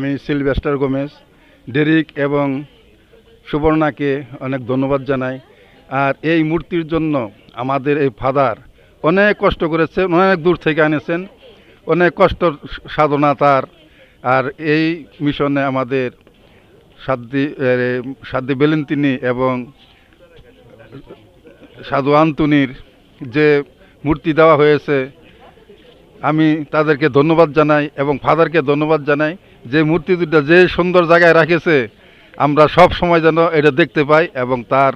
আমি সিলভেস্টার গোমেজ ডেরিক এবং সুবর্ণাকে অনেক ধন্যবাদ জানাই আর এই মূর্তির জন্য আমাদের এই ফাদার অনেক কষ্ট করেছেন অনেক দূর থেকে আনেছেন অনেক কষ্ট সাধনা তার আর এই মিশনে আমাদের সাদ্দি সাদ্দি বেলেন্তিনি এবং সাধু আন্তনির যে মূর্তি দেওয়া হয়েছে আমি তাদেরকে ধন্যবাদ জানাই এবং ফাদারকে ধন্যবাদ জানাই যে মূর্তি দুটা যে সুন্দর জায়গায় রাখেছে আমরা সব সময় যেন এটা দেখতে পাই এবং তার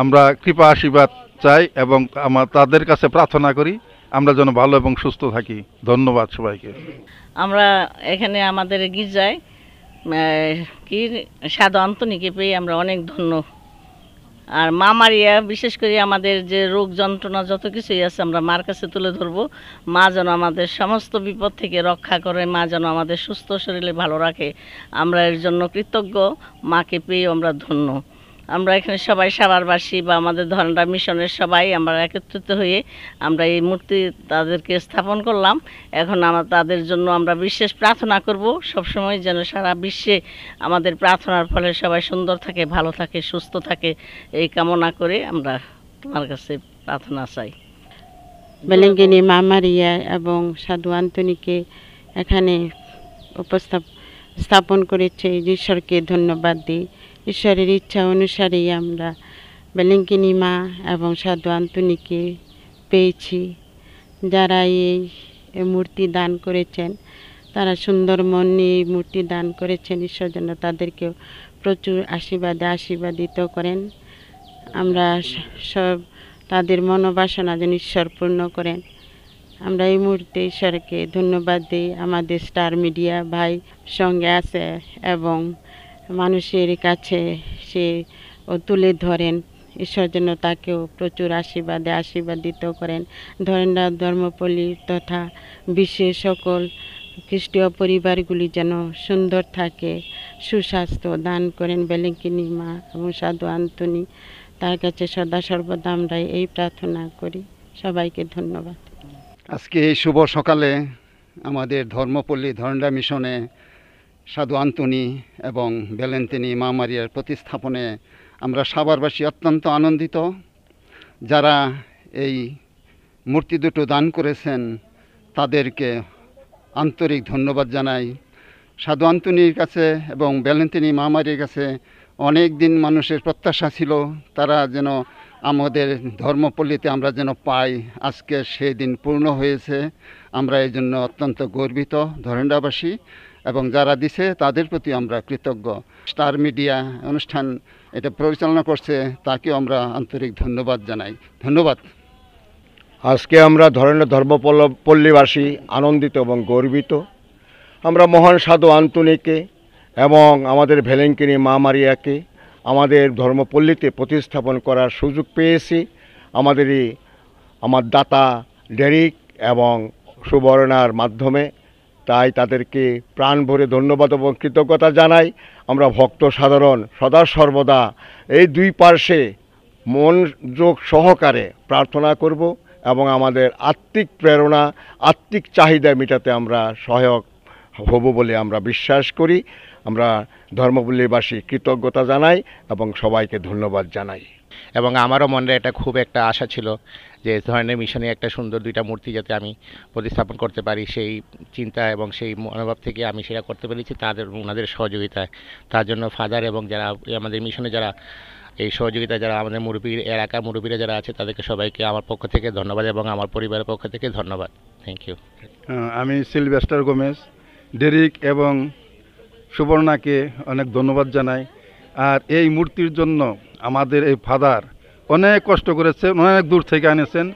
আমরা কৃপা আশীর্বাদ চাই এবং আমার তাদের কাছে প্রার্থনা করি আমরা যেন ভালো এবং সুস্থ থাকি ধন্যবাদ সবাইকে আমরা এখানে আমাদের গির্জায় কি সাধু আন্তনিকে পেয়ে আমরা অনেক ধন্য আর মা মারিয়া বিশেষ করে আমাদের যে রোগ যন্ত্রণা যত কিছুই আছে আমরা মার কাছে তুলে ধরবো মা যেন আমাদের সমস্ত বিপদ থেকে রক্ষা করে মা যেন আমাদের সুস্থ শরীরে ভালো রাখে আমরা এর জন্য কৃতজ্ঞ মাকে পেয়ে আমরা ধন্য আমরা এখানে সবাই সাবারবাসী বা আমাদের ধরনটা মিশনের সবাই আমরা একত্রিত হয়ে আমরা এই মূর্তি তাদেরকে স্থাপন করলাম এখন আমরা তাদের জন্য আমরা বিশেষ প্রার্থনা করব সবসময় যেন সারা বিশ্বে আমাদের প্রার্থনার ফলে সবাই সুন্দর থাকে ভালো থাকে সুস্থ থাকে এই কামনা করে আমরা তোমার কাছে প্রার্থনা চাই বেলেঙ্গিনী মা মারিয়া এবং সাধু আন্তনিকে এখানে উপস্থাপ স্থাপন করেছে ঈশ্বরকে ধন্যবাদ দিই ঈশ্বরের ইচ্ছা অনুসারেই আমরা বেলেঙ্কিনি মা এবং সাধু আন্তনিকে পেয়েছি যারা এই মূর্তি দান করেছেন তারা সুন্দর মন নিয়ে এই মূর্তি দান করেছেন ঈশ্বর যেন তাদেরকেও প্রচুর আশীর্বাদে আশীর্বাদিত করেন আমরা সব তাদের মনোবাসনা যেন ঈশ্বর পূর্ণ করেন আমরা এই মুহূর্তে ঈশ্বরকে ধন্যবাদ দিই আমাদের স্টার মিডিয়া ভাই সঙ্গে আছে এবং মানুষের কাছে সে তুলে ধরেন ঈশ্বর যেন তাকেও প্রচুর আশীর্বাদে আশীর্বাদিত করেন ধরেনরা ধর্মপল্লী তথা বিশ্বের সকল খ্রিস্টীয় পরিবারগুলি যেন সুন্দর থাকে সুস্বাস্থ্য দান করেন বেলেঙ্কিনী মা এবং সাধু আন্তনি তার কাছে সদা সর্বদা আমরা এই প্রার্থনা করি সবাইকে ধন্যবাদ আজকে এই শুভ সকালে আমাদের ধর্মপল্লী ধরন্ডা মিশনে সাধু আন্তনি এবং বেলেন্তিনি মামারিয়ার প্রতিস্থাপনে আমরা সাভারবাসী অত্যন্ত আনন্দিত যারা এই মূর্তি দুটো দান করেছেন তাদেরকে আন্তরিক ধন্যবাদ জানাই সাধু আন্তনির কাছে এবং বেলেন্তিনি মহামারীর কাছে অনেক দিন মানুষের প্রত্যাশা ছিল তারা যেন আমাদের ধর্মপল্লীতে আমরা যেন পাই আজকে সেই দিন পূর্ণ হয়েছে আমরা এই জন্য অত্যন্ত গর্বিত ধরেন্ডাবাসী এবং যারা দিছে তাদের প্রতি আমরা কৃতজ্ঞ স্টার মিডিয়া অনুষ্ঠান এটা পরিচালনা করছে তাকেও আমরা আন্তরিক ধন্যবাদ জানাই ধন্যবাদ আজকে আমরা ধরনের ধর্মপল্লীবাসী আনন্দিত এবং গর্বিত আমরা মহান সাধু আন্তনিকে এবং আমাদের ভেলেঙ্কিনি মা মারিয়াকে আমাদের ধর্মপল্লীতে প্রতিস্থাপন করার সুযোগ পেয়েছি আমাদেরই আমার দাতা ডেরিক এবং সুবর্ণার মাধ্যমে তাই তাদেরকে প্রাণ ভরে ধন্যবাদ এবং কৃতজ্ঞতা জানাই আমরা ভক্ত সাধারণ সদা সর্বদা এই দুই পার্শ্বে যোগ সহকারে প্রার্থনা করব এবং আমাদের আত্মিক প্রেরণা আত্মিক চাহিদা মেটাতে আমরা সহায়ক হব বলে আমরা বিশ্বাস করি আমরা ধর্মপল্লীবাসী কৃতজ্ঞতা জানাই এবং সবাইকে ধন্যবাদ জানাই এবং আমারও মনে এটা খুব একটা আশা ছিল যে ধরনের মিশনে একটা সুন্দর দুইটা মূর্তি যাতে আমি প্রতিস্থাপন করতে পারি সেই চিন্তা এবং সেই মনোভাব থেকে আমি সেটা করতে পেরেছি তাদের ওনাদের সহযোগিতায় তার জন্য ফাদার এবং যারা আমাদের মিশনে যারা এই সহযোগিতা যারা আমাদের মুরব্বীর এলাকার মুরব্বীরা যারা আছে তাদেরকে সবাইকে আমার পক্ষ থেকে ধন্যবাদ এবং আমার পরিবারের পক্ষ থেকে ধন্যবাদ থ্যাংক ইউ আমি সিলভেস্টার গোমেজ ডেরিক এবং সুবর্ণাকে অনেক ধন্যবাদ জানাই আর এই মূর্তির জন্য আমাদের এই ফাদার অনেক কষ্ট করেছেন অনেক দূর থেকে আনেছেন